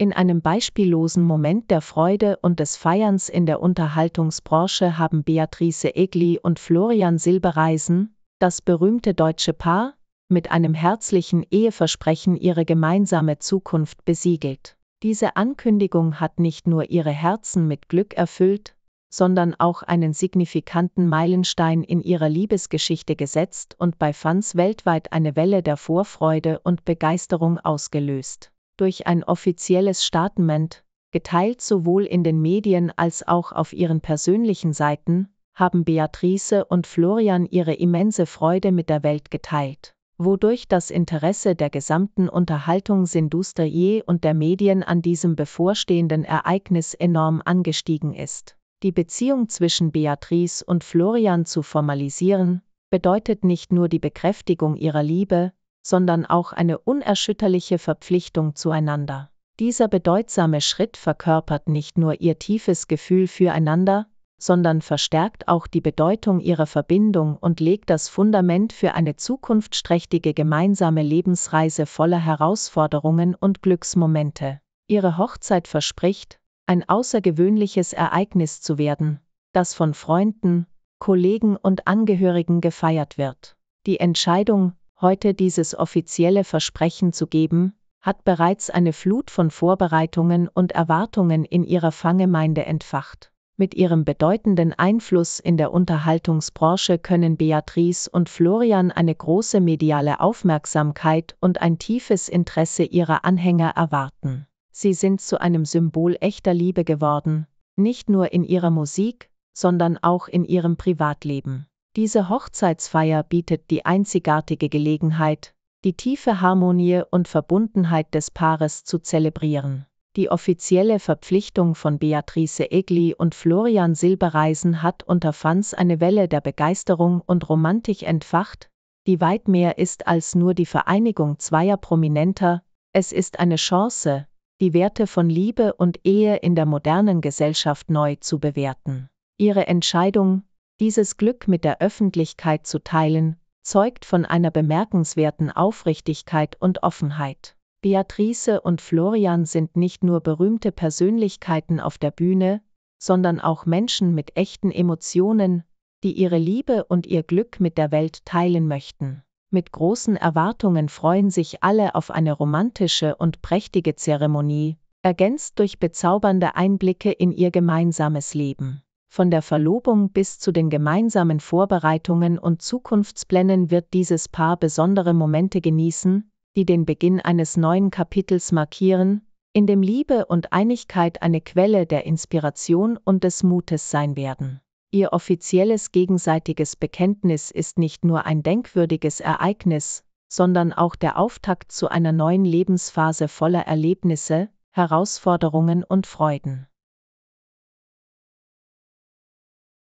In einem beispiellosen Moment der Freude und des Feierns in der Unterhaltungsbranche haben Beatrice Egli und Florian Silbereisen, das berühmte deutsche Paar, mit einem herzlichen Eheversprechen ihre gemeinsame Zukunft besiegelt. Diese Ankündigung hat nicht nur ihre Herzen mit Glück erfüllt, sondern auch einen signifikanten Meilenstein in ihrer Liebesgeschichte gesetzt und bei Fans weltweit eine Welle der Vorfreude und Begeisterung ausgelöst durch ein offizielles Statement, geteilt sowohl in den Medien als auch auf ihren persönlichen Seiten, haben Beatrice und Florian ihre immense Freude mit der Welt geteilt, wodurch das Interesse der gesamten Unterhaltung Unterhaltungsindustrie und der Medien an diesem bevorstehenden Ereignis enorm angestiegen ist. Die Beziehung zwischen Beatrice und Florian zu formalisieren, bedeutet nicht nur die Bekräftigung ihrer Liebe, sondern auch eine unerschütterliche Verpflichtung zueinander. Dieser bedeutsame Schritt verkörpert nicht nur ihr tiefes Gefühl füreinander, sondern verstärkt auch die Bedeutung ihrer Verbindung und legt das Fundament für eine zukunftsträchtige gemeinsame Lebensreise voller Herausforderungen und Glücksmomente. Ihre Hochzeit verspricht, ein außergewöhnliches Ereignis zu werden, das von Freunden, Kollegen und Angehörigen gefeiert wird. Die Entscheidung, heute dieses offizielle Versprechen zu geben, hat bereits eine Flut von Vorbereitungen und Erwartungen in ihrer Fangemeinde entfacht. Mit ihrem bedeutenden Einfluss in der Unterhaltungsbranche können Beatrice und Florian eine große mediale Aufmerksamkeit und ein tiefes Interesse ihrer Anhänger erwarten. Sie sind zu einem Symbol echter Liebe geworden, nicht nur in ihrer Musik, sondern auch in ihrem Privatleben. Diese Hochzeitsfeier bietet die einzigartige Gelegenheit, die tiefe Harmonie und Verbundenheit des Paares zu zelebrieren. Die offizielle Verpflichtung von Beatrice Egli und Florian Silbereisen hat unter Fans eine Welle der Begeisterung und Romantik entfacht, die weit mehr ist als nur die Vereinigung zweier Prominenter, es ist eine Chance, die Werte von Liebe und Ehe in der modernen Gesellschaft neu zu bewerten. Ihre Entscheidung, dieses Glück mit der Öffentlichkeit zu teilen, zeugt von einer bemerkenswerten Aufrichtigkeit und Offenheit. Beatrice und Florian sind nicht nur berühmte Persönlichkeiten auf der Bühne, sondern auch Menschen mit echten Emotionen, die ihre Liebe und ihr Glück mit der Welt teilen möchten. Mit großen Erwartungen freuen sich alle auf eine romantische und prächtige Zeremonie, ergänzt durch bezaubernde Einblicke in ihr gemeinsames Leben. Von der Verlobung bis zu den gemeinsamen Vorbereitungen und Zukunftsplänen wird dieses Paar besondere Momente genießen, die den Beginn eines neuen Kapitels markieren, in dem Liebe und Einigkeit eine Quelle der Inspiration und des Mutes sein werden. Ihr offizielles gegenseitiges Bekenntnis ist nicht nur ein denkwürdiges Ereignis, sondern auch der Auftakt zu einer neuen Lebensphase voller Erlebnisse, Herausforderungen und Freuden.